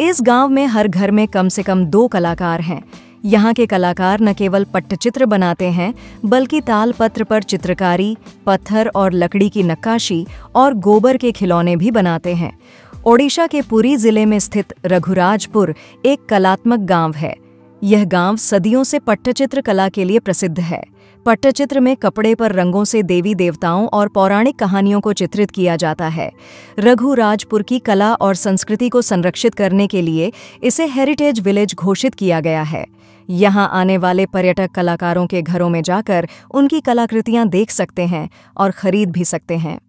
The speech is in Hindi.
इस गांव में हर घर में कम से कम दो कलाकार हैं यहाँ के कलाकार न केवल पट्टचित्र बनाते हैं बल्कि तालपत्र पर चित्रकारी पत्थर और लकड़ी की नक्काशी और गोबर के खिलौने भी बनाते हैं ओडिशा के पुरी जिले में स्थित रघुराजपुर एक कलात्मक गांव है यह गांव सदियों से पट्टचित्र कला के लिए प्रसिद्ध है पट्टचित्र में कपड़े पर रंगों से देवी देवताओं और पौराणिक कहानियों को चित्रित किया जाता है रघुराजपुर की कला और संस्कृति को संरक्षित करने के लिए इसे हेरिटेज विलेज घोषित किया गया है यहाँ आने वाले पर्यटक कलाकारों के घरों में जाकर उनकी कलाकृतियाँ देख सकते हैं और खरीद भी सकते हैं